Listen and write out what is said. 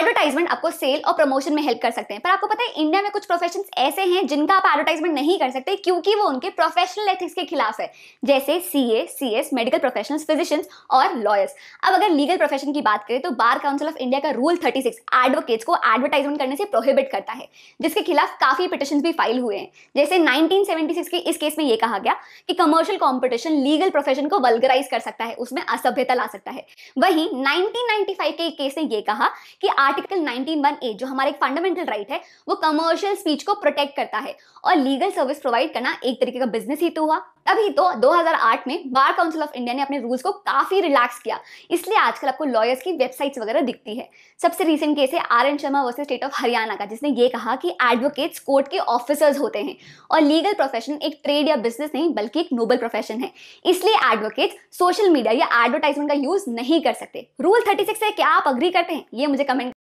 advertisement आपको cell और promotion में हेल्प कर सकते हैं पर आपको पता है इंडिया में कुछ प्रोफेशन ऐसे हैं जिनका आप एडवर्टाइजमेंट नहीं कर सकते क्योंकि वो उनके प्रोफेशनल एथिक्स के खिलाफ है जैसे C A C S medical professional physicians और लॉयर्स अब अगर लीगल प्रोफेशन की बात करें तो बार काउंसिल ऑफ इंडिया का रूल थर्टी सिक्स एडवोकेट्स को एडवर्टाइजमेंट करने से प्रोहिबिट करता है जिसके खिलाफ काफी पिटिशन भी फाइल हुए हैं जैसे नाइनटीन सेवेंटी सिक्स के इस केस में यह कहा गया कि कमर्शियल कॉम्पिटिशन लीगल प्रोफेशन को वल्गराइज कर सकता है उसमें असभ्यता ला सकता है वहीं नाइनटीन नाइनटी फाइव के केस ने यह कहा कि आर्टिकल 19.1 ए जो हमारा एक फंडामेंटल राइट है वो कमर्शियल स्पीच को प्रोटेक्ट करता है और लीगल सर्विस प्रोवाइड करना एक तरीके का बिजनेस ही तो हुआ तभी तो 2008 में बार काउंसिल ऑफ इंडिया ने अपने रूल्स को काफी रिलैक्स किया इसलिए आजकल आपको लॉयर्स की वेबसाइट्स वगैरह दिखती है सबसे रीसेंट केस है R N Sharma versus state of Haryana का जिसने ये कहा कि एडवोकेट्स कोर्ट के ऑफिसर्स होते हैं और लीगल प्रोफेशन एक ट्रेड या बिजनेस नहीं बल्कि एक नोबल प्रोफेशन है इसलिए एडवोकेट्स सोशल मीडिया या एडवर्टाइजमेंट का यूज नहीं कर सकते रूल थर्टी है क्या आप अग्री करते हैं ये मुझे कमेंट